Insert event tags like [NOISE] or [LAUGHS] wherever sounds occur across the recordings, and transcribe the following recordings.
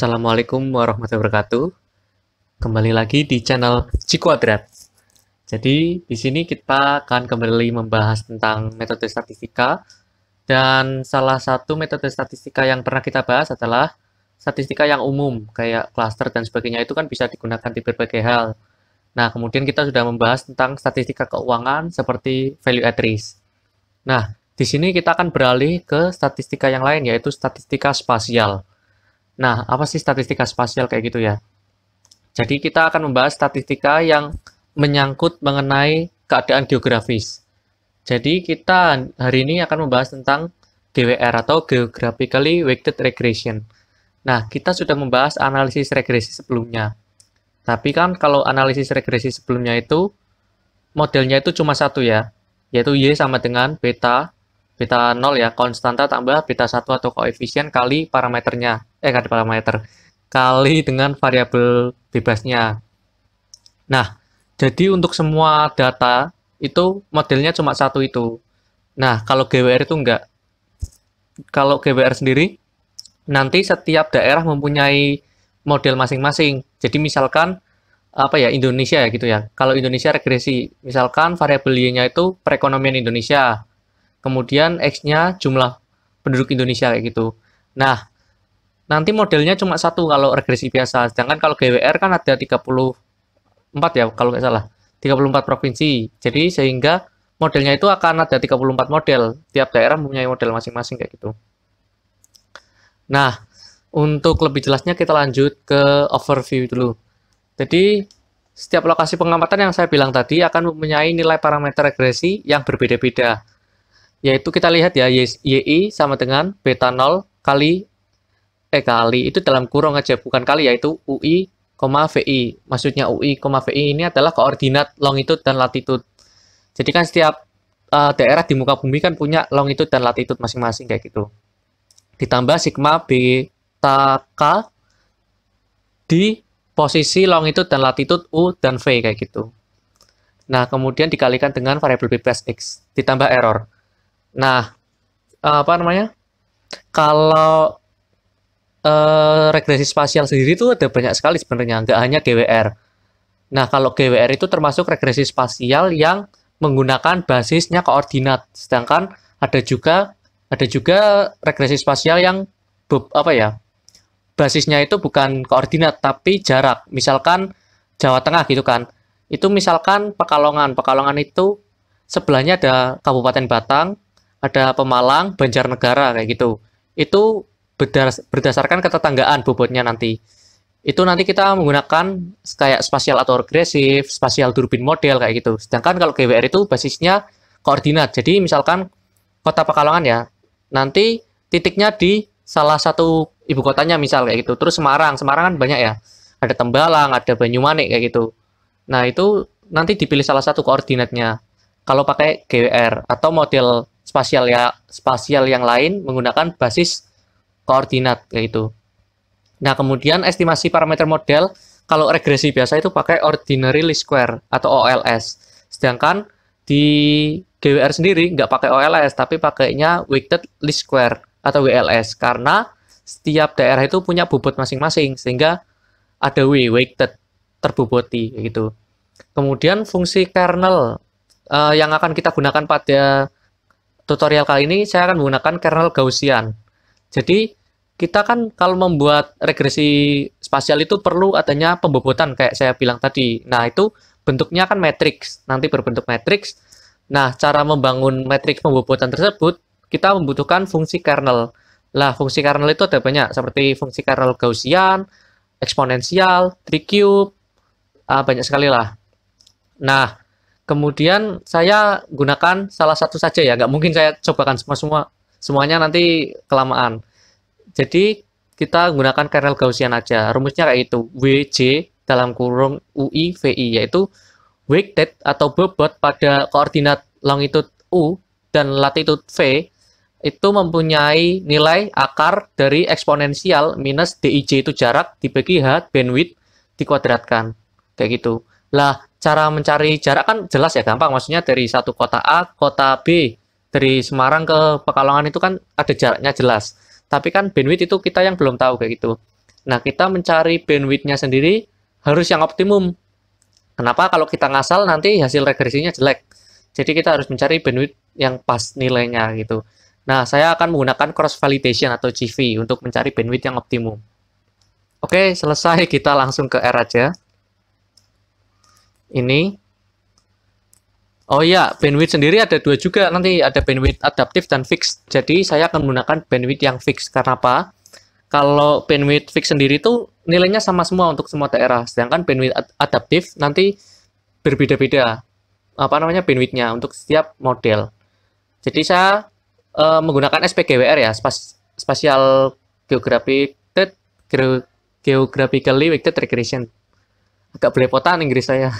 Assalamualaikum warahmatullahi wabarakatuh. Kembali lagi di channel Cikwadrat. Jadi di sini kita akan kembali membahas tentang metode statistika dan salah satu metode statistika yang pernah kita bahas adalah statistika yang umum kayak cluster dan sebagainya itu kan bisa digunakan di berbagai hal. Nah, kemudian kita sudah membahas tentang statistika keuangan seperti value at risk. Nah, di sini kita akan beralih ke statistika yang lain yaitu statistika spasial. Nah, apa sih statistika spasial kayak gitu ya? Jadi kita akan membahas statistika yang menyangkut mengenai keadaan geografis. Jadi kita hari ini akan membahas tentang GWR atau Geographically Weighted Regression. Nah, kita sudah membahas analisis regresi sebelumnya. Tapi kan kalau analisis regresi sebelumnya itu modelnya itu cuma satu ya, yaitu Y sama dengan beta, beta 0 ya, konstanta tambah beta 1 atau koefisien kali parameternya, eh kali parameter kali dengan variabel bebasnya. Nah, jadi untuk semua data itu modelnya cuma satu itu. Nah, kalau GWR itu enggak. Kalau GWR sendiri nanti setiap daerah mempunyai model masing-masing. Jadi misalkan apa ya Indonesia ya gitu ya. Kalau Indonesia regresi, misalkan variabel Y-nya itu perekonomian Indonesia. Kemudian X-nya jumlah penduduk Indonesia kayak gitu. Nah, nanti modelnya cuma satu kalau regresi biasa. Sedangkan kalau GWR kan ada 34 ya kalau nggak salah. 34 provinsi. Jadi sehingga modelnya itu akan ada 34 model. Tiap daerah mempunyai model masing-masing kayak gitu. Nah, untuk lebih jelasnya kita lanjut ke overview dulu. Jadi setiap lokasi pengamatan yang saya bilang tadi akan mempunyai nilai parameter regresi yang berbeda-beda. Yaitu kita lihat ya, YI sama dengan beta 0 kali eh kali itu dalam kurung aja bukan kali yaitu UI, VI. Maksudnya UI, VI ini adalah koordinat longitude dan latitude. Jadi kan setiap uh, daerah di muka bumi kan punya longitude dan latitude masing-masing kayak gitu. Ditambah sigma beta k di posisi longitude dan latitude u dan v kayak gitu. Nah, kemudian dikalikan dengan variabel bebas x ditambah error. Nah, apa namanya? Kalau Eh, regresi spasial sendiri itu ada banyak sekali sebenarnya, nggak hanya GWR. Nah, kalau GWR itu termasuk regresi spasial yang menggunakan basisnya koordinat. Sedangkan ada juga ada juga regresi spasial yang apa ya? Basisnya itu bukan koordinat tapi jarak. Misalkan Jawa Tengah gitu kan. Itu misalkan Pekalongan. Pekalongan itu sebelahnya ada Kabupaten Batang, ada Pemalang, Banjarnegara kayak gitu. Itu berdasarkan ketetanggaan bobotnya nanti. Itu nanti kita menggunakan kayak spasial atau regresif, spasial turbin model kayak gitu. Sedangkan kalau GWR itu basisnya koordinat. Jadi misalkan kota Pekalongan ya, nanti titiknya di salah satu ibu kotanya misal kayak gitu. Terus Semarang, Semarang kan banyak ya. Ada Tembalang, ada Banyumanik kayak gitu. Nah, itu nanti dipilih salah satu koordinatnya. Kalau pakai GWR atau model spasial ya spasial yang lain menggunakan basis koordinat kayak itu. Nah, kemudian estimasi parameter model kalau regresi biasa itu pakai ordinary least square atau OLS. Sedangkan di GWR sendiri nggak pakai OLS tapi pakainya weighted least square atau WLS karena setiap daerah itu punya bobot masing-masing sehingga ada W weighted terboboti gitu. Kemudian fungsi kernel uh, yang akan kita gunakan pada tutorial kali ini saya akan menggunakan kernel Gaussian. Jadi kita kan kalau membuat regresi spasial itu perlu adanya pembobotan kayak saya bilang tadi. Nah, itu bentuknya kan matriks, nanti berbentuk matriks. Nah, cara membangun matriks pembobotan tersebut, kita membutuhkan fungsi kernel. Lah, fungsi kernel itu ada banyak, seperti fungsi kernel Gaussian, eksponensial, tricube, uh, banyak sekali lah. Nah, kemudian saya gunakan salah satu saja ya, nggak mungkin saya cobakan semua-semua semuanya nanti kelamaan. Jadi kita gunakan kernel Gaussian aja. Rumusnya kayak itu, WJ dalam kurung UI VI, yaitu weighted atau bobot pada koordinat longitude U dan latitude V itu mempunyai nilai akar dari eksponensial minus DIJ itu jarak dibagi H bandwidth dikuadratkan. Kayak gitu. Lah, cara mencari jarak kan jelas ya, gampang. Maksudnya dari satu kota A, kota B, dari Semarang ke Pekalongan itu kan ada jaraknya jelas. Tapi kan bandwidth itu kita yang belum tahu kayak gitu. Nah, kita mencari bandwidthnya sendiri harus yang optimum. Kenapa? Kalau kita ngasal nanti hasil regresinya jelek. Jadi kita harus mencari bandwidth yang pas nilainya gitu. Nah, saya akan menggunakan cross validation atau CV untuk mencari bandwidth yang optimum. Oke, selesai kita langsung ke R aja. Ini Oh iya, bandwidth sendiri ada dua juga. Nanti ada bandwidth adaptif dan fix. Jadi saya akan menggunakan bandwidth yang fix. Karena apa? Kalau bandwidth fix sendiri itu nilainya sama semua untuk semua daerah. Sedangkan bandwidth adaptif nanti berbeda-beda apa namanya bandwidthnya untuk setiap model. Jadi saya e, menggunakan SPGWR ya, spas, spatial geographic geographically weighted regression. Agak belepotan Inggris saya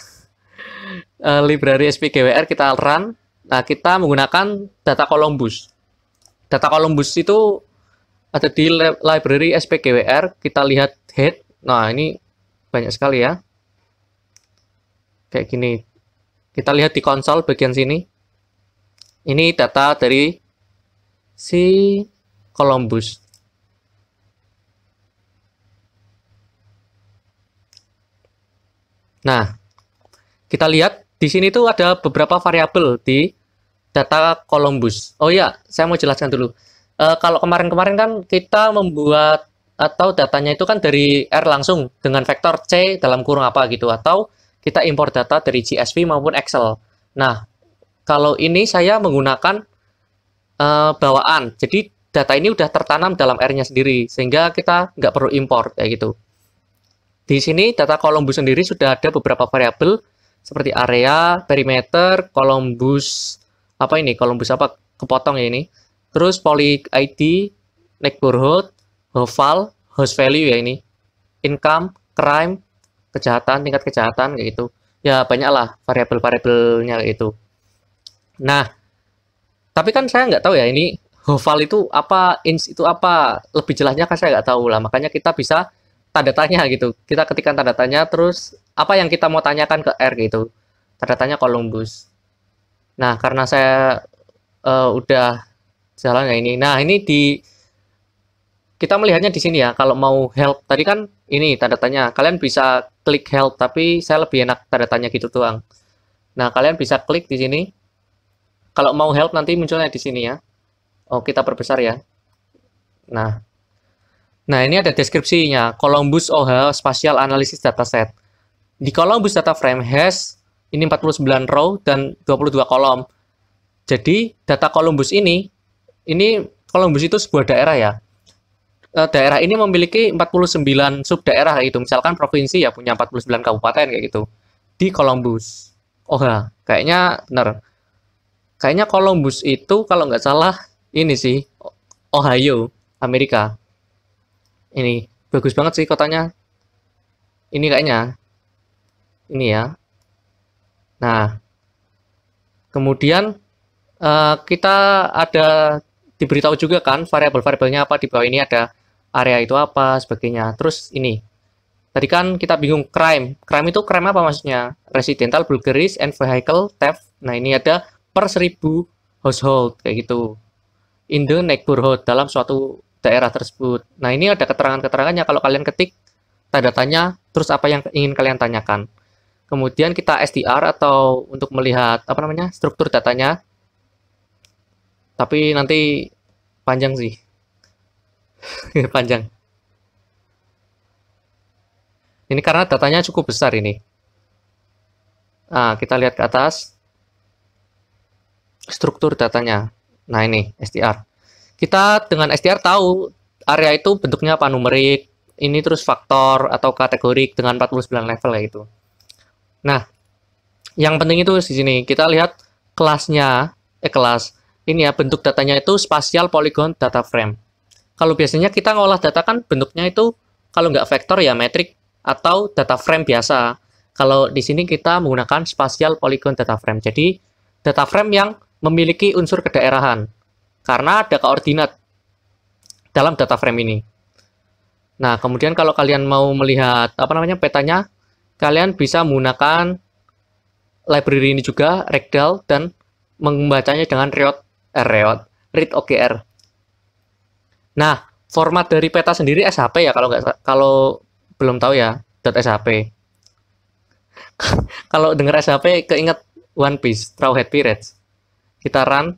uh, library SPGWR kita run, nah kita menggunakan data Columbus. Data Columbus itu ada di library SPGWR, kita lihat head. Nah, ini banyak sekali ya. Kayak gini. Kita lihat di konsol bagian sini. Ini data dari si Columbus. Nah, kita lihat di sini tuh ada beberapa variabel di data Columbus. Oh iya, saya mau jelaskan dulu. E, kalau kemarin-kemarin kan kita membuat atau datanya itu kan dari R langsung dengan vektor C dalam kurung apa gitu atau kita impor data dari CSV maupun Excel. Nah, kalau ini saya menggunakan e, bawaan. Jadi data ini udah tertanam dalam R-nya sendiri sehingga kita nggak perlu import kayak gitu. Di sini data Columbus sendiri sudah ada beberapa variabel seperti area, perimeter, kolombus, apa ini? kolombus apa? Kepotong ya ini. Terus poly ID, neighborhood, hoval, host value ya ini. Income, crime, kejahatan, tingkat kejahatan kayak gitu. Ya banyaklah variabel-variabelnya itu. Nah, tapi kan saya nggak tahu ya ini hoval itu apa, ins itu apa, lebih jelasnya kan saya nggak tahu lah. Makanya kita bisa tanda tanya gitu. Kita ketikkan tanda tanya terus apa yang kita mau tanyakan ke R gitu. Tanda tanya Columbus. Nah, karena saya uh, udah jalan ya ini. Nah, ini di kita melihatnya di sini ya. Kalau mau help tadi kan ini tanda tanya. Kalian bisa klik help tapi saya lebih enak tanda tanya gitu tuang Nah, kalian bisa klik di sini. Kalau mau help nanti munculnya di sini ya. Oh, kita perbesar ya. Nah, Nah, ini ada deskripsinya, Columbus OH Spatial Analysis Dataset. Di Columbus data frame has ini 49 row dan 22 kolom. Jadi, data Columbus ini, ini Columbus itu sebuah daerah ya. Eh, daerah ini memiliki 49 sub daerah gitu. Misalkan provinsi ya punya 49 kabupaten kayak gitu. Di Columbus. OH, kayaknya benar. Kayaknya Columbus itu kalau nggak salah ini sih Ohio, Amerika ini bagus banget sih kotanya ini kayaknya ini ya nah kemudian uh, kita ada diberitahu juga kan variabel-variabelnya apa di bawah ini ada area itu apa sebagainya terus ini tadi kan kita bingung crime crime itu crime apa maksudnya residential burglaries and vehicle theft nah ini ada per seribu household kayak gitu in the neighborhood dalam suatu daerah tersebut. Nah, ini ada keterangan-keterangannya kalau kalian ketik tanda tanya terus apa yang ingin kalian tanyakan. Kemudian kita SDR atau untuk melihat apa namanya? struktur datanya. Tapi nanti panjang sih. [LAUGHS] panjang. Ini karena datanya cukup besar ini. Nah, kita lihat ke atas. Struktur datanya. Nah, ini SDR kita dengan STR tahu area itu bentuknya apa numerik, ini terus faktor atau kategori dengan 49 level ya itu. Nah, yang penting itu di sini kita lihat kelasnya, eh kelas ini ya bentuk datanya itu spasial polygon data frame. Kalau biasanya kita ngolah data kan bentuknya itu kalau nggak vektor ya metrik atau data frame biasa. Kalau di sini kita menggunakan spasial polygon data frame. Jadi data frame yang memiliki unsur kedaerahan karena ada koordinat dalam data frame ini. Nah, kemudian kalau kalian mau melihat apa namanya petanya, kalian bisa menggunakan library ini juga regdal dan membacanya dengan Riot eh, Riot Read OKR. Nah, format dari peta sendiri SHP ya kalau nggak kalau belum tahu ya .shp. [LAUGHS] kalau dengar SHP keinget One Piece Straw Hat Pirates. Kita run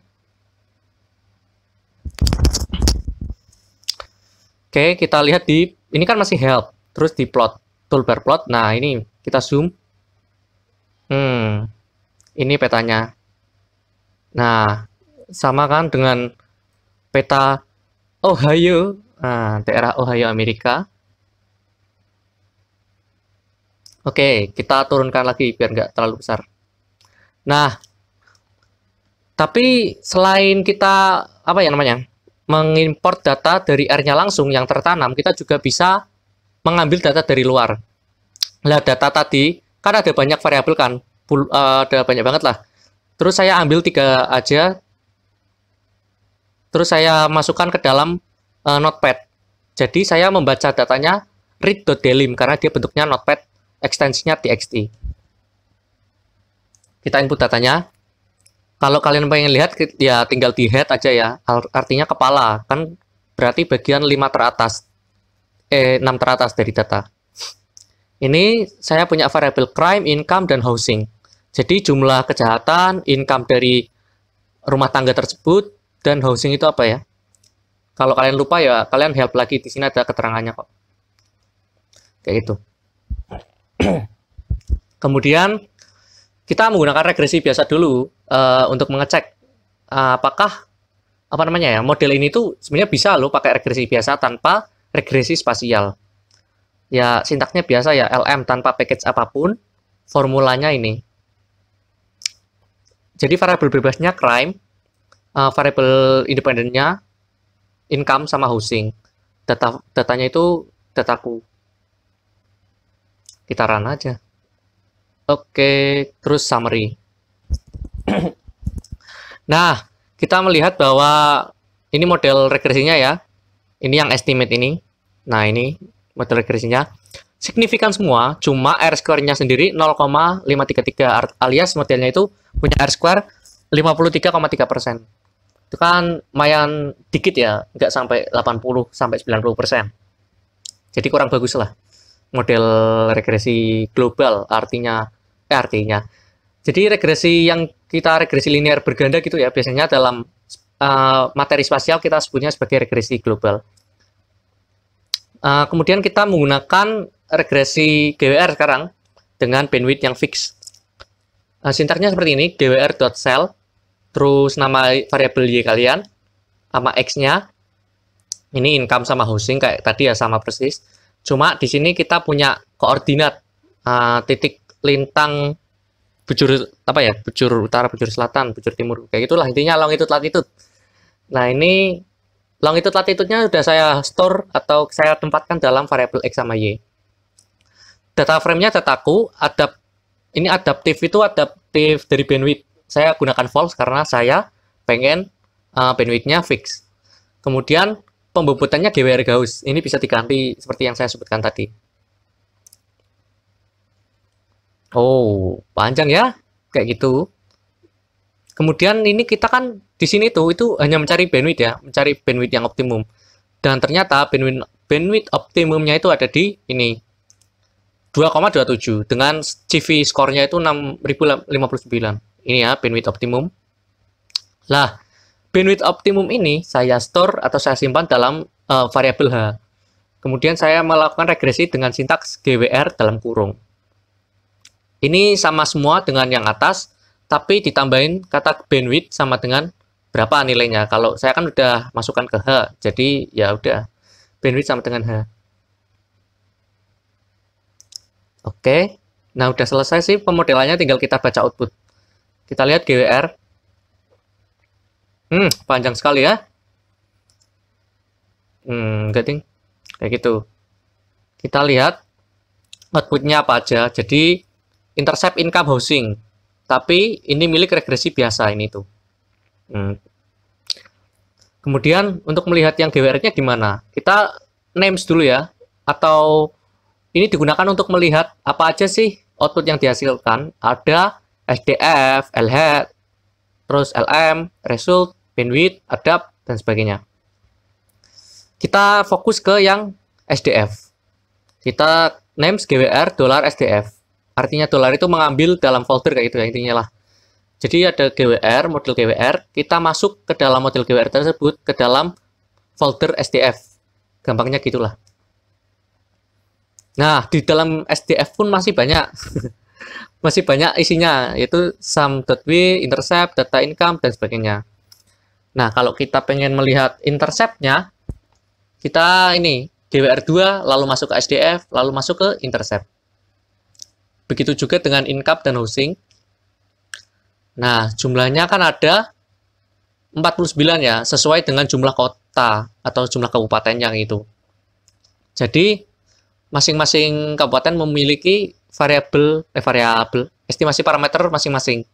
Oke, kita lihat di ini kan masih help, terus di plot, toolbar plot. Nah, ini kita zoom. Hmm. Ini petanya. Nah, sama kan dengan peta Ohio, nah, daerah Ohio Amerika. Oke, kita turunkan lagi biar nggak terlalu besar. Nah, tapi selain kita apa ya namanya? mengimpor data dari airnya langsung yang tertanam, kita juga bisa mengambil data dari luar. Nah, data tadi, kan ada banyak variabel kan, Bul uh, ada banyak banget lah. Terus saya ambil tiga aja, terus saya masukkan ke dalam uh, notepad. Jadi saya membaca datanya read.delim karena dia bentuknya notepad ekstensinya txt. Kita input datanya kalau kalian pengen lihat ya tinggal di head aja ya artinya kepala kan berarti bagian 5 teratas eh 6 teratas dari data ini saya punya variabel crime, income, dan housing jadi jumlah kejahatan, income dari rumah tangga tersebut dan housing itu apa ya kalau kalian lupa ya kalian help lagi di sini ada keterangannya kok kayak gitu [CLEARS THROAT] kemudian kita menggunakan regresi biasa dulu uh, untuk mengecek uh, apakah apa namanya ya model ini tuh sebenarnya bisa loh pakai regresi biasa tanpa regresi spasial. Ya sintaknya biasa ya LM tanpa package apapun formulanya ini. Jadi variabel bebasnya crime, uh, variabel independennya income sama housing. Data datanya itu dataku. Kita run aja. Oke, terus summary. [CLEARS THROAT] nah, kita melihat bahwa ini model regresinya ya. Ini yang estimate ini. Nah, ini model regresinya. Signifikan semua, cuma R square-nya sendiri 0,533 alias modelnya itu punya R square 53,3%. Itu kan lumayan dikit ya, nggak sampai 80 sampai 90%. Jadi kurang bagus lah model regresi global artinya eh, artinya jadi regresi yang kita regresi linear berganda gitu ya biasanya dalam uh, materi spasial kita sebutnya sebagai regresi global uh, kemudian kita menggunakan regresi GWR sekarang dengan bandwidth yang fix uh, eh, sintaknya seperti ini gwr gwr.cell terus nama variabel y kalian sama x-nya ini income sama housing kayak tadi ya sama persis Cuma di sini kita punya koordinat uh, titik lintang bujur apa ya bujur utara bujur selatan bujur timur kayak gitulah intinya longitude latitude nah ini longitude latitude-nya sudah saya store atau saya tempatkan dalam variabel x sama y data frame-nya dataku adapt, ini adaptif itu adaptif dari bandwidth saya gunakan false karena saya pengen uh, bandwidth-nya fix kemudian pembobotannya GWR Gauss. Ini bisa diganti seperti yang saya sebutkan tadi. Oh, panjang ya. Kayak gitu. Kemudian ini kita kan di sini tuh itu hanya mencari bandwidth ya, mencari bandwidth yang optimum. Dan ternyata bandwidth bandwidth optimumnya itu ada di ini 2,27 dengan CV skornya itu 6059. Ini ya bandwidth optimum. Lah, bandwidth optimum ini saya store atau saya simpan dalam uh, variabel H. Kemudian saya melakukan regresi dengan sintaks GWR dalam kurung. Ini sama semua dengan yang atas, tapi ditambahin kata bandwidth sama dengan berapa nilainya. Kalau saya kan udah masukkan ke H, jadi ya udah bandwidth sama dengan H. Oke, nah udah selesai sih pemodelannya tinggal kita baca output. Kita lihat GWR Hmm, panjang sekali ya. Hmm, getting kayak gitu. Kita lihat outputnya apa aja. Jadi intercept income housing, tapi ini milik regresi biasa ini tuh. Hmm. Kemudian untuk melihat yang GWR-nya gimana? Kita names dulu ya, atau ini digunakan untuk melihat apa aja sih output yang dihasilkan. Ada SDF, LH, terus LM, result, bandwidth, adapt, dan sebagainya. Kita fokus ke yang SDF. Kita names GWR dolar SDF. Artinya dolar itu mengambil dalam folder kayak itu ya intinya lah. Jadi ada GWR, model GWR, kita masuk ke dalam model GWR tersebut ke dalam folder SDF. Gampangnya gitulah. Nah, di dalam SDF pun masih banyak. [LAUGHS] masih banyak isinya, yaitu sum.w, intercept, data income, dan sebagainya. Nah, kalau kita pengen melihat interceptnya, kita ini GWR2, lalu masuk ke SDF, lalu masuk ke intercept. Begitu juga dengan incap dan housing. Nah, jumlahnya kan ada 49 ya, sesuai dengan jumlah kota atau jumlah kabupaten yang itu. Jadi, masing-masing kabupaten memiliki variabel eh, variabel estimasi parameter masing-masing.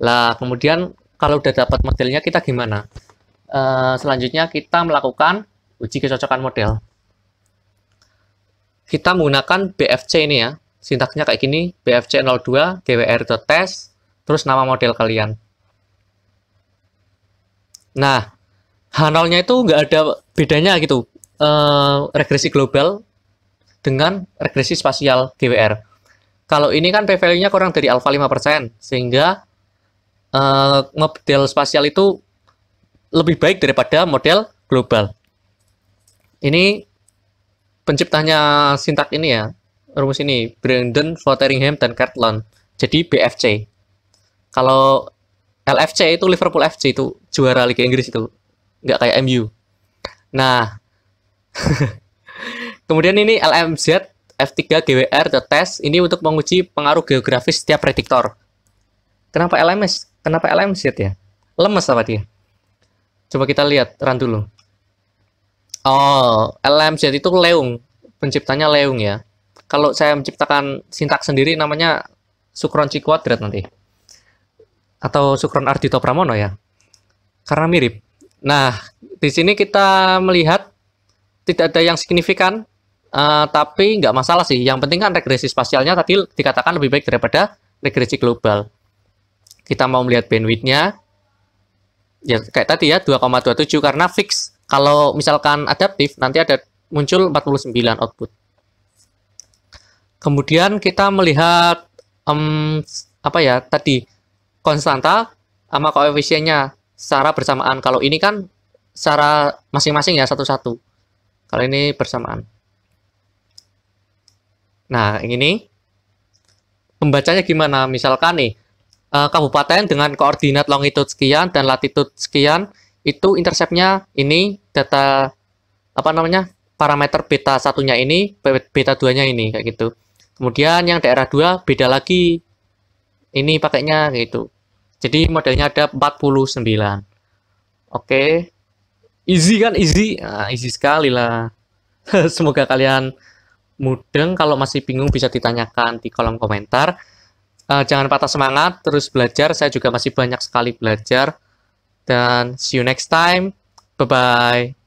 Lah, kemudian kalau udah dapat modelnya kita gimana? Uh, selanjutnya kita melakukan uji kecocokan model. Kita menggunakan BFC ini ya. Sintaksnya kayak gini, BFC02 gwr.test terus nama model kalian. Nah, H0-nya itu nggak ada bedanya gitu. Uh, regresi global dengan regresi spasial GWR. Kalau ini kan p-value-nya kurang dari alfa 5%, sehingga uh, model spasial itu lebih baik daripada model global. Ini penciptanya sintak ini ya, rumus ini, Brandon, Fotheringham, dan Cartland. Jadi BFC. Kalau LFC itu Liverpool FC itu juara Liga Inggris itu. Nggak kayak MU. Nah, [LAUGHS] kemudian ini LMZ F3 GWR the test ini untuk menguji pengaruh geografis setiap prediktor. Kenapa LMS? Kenapa LMZ ya? Lemes apa dia? Coba kita lihat, run dulu. Oh, LMZ itu Leung. Penciptanya Leung ya. Kalau saya menciptakan sintak sendiri namanya Sukron C kuadrat nanti. Atau Sukron Ardito Pramono ya. Karena mirip. Nah, di sini kita melihat tidak ada yang signifikan, uh, tapi nggak masalah sih. Yang penting kan regresi spasialnya tadi dikatakan lebih baik daripada regresi global kita mau melihat bandwidthnya ya kayak tadi ya 2,27 karena fix kalau misalkan adaptif nanti ada muncul 49 output kemudian kita melihat um, apa ya tadi konstanta sama koefisiennya secara bersamaan kalau ini kan secara masing-masing ya satu-satu kalau ini bersamaan nah ini pembacanya gimana misalkan nih Eh, kabupaten dengan koordinat longitud sekian dan latitud sekian itu interceptnya ini data apa namanya parameter beta satunya ini beta duanya ini kayak gitu kemudian yang daerah dua beda lagi ini pakainya gitu jadi modelnya ada 49 oke okay. easy kan easy nah, easy sekali lah [LAUGHS] semoga kalian mudeng kalau masih bingung bisa ditanyakan di kolom komentar uh, jangan patah semangat, terus belajar. Saya juga masih banyak sekali belajar. Dan see you next time. Bye-bye.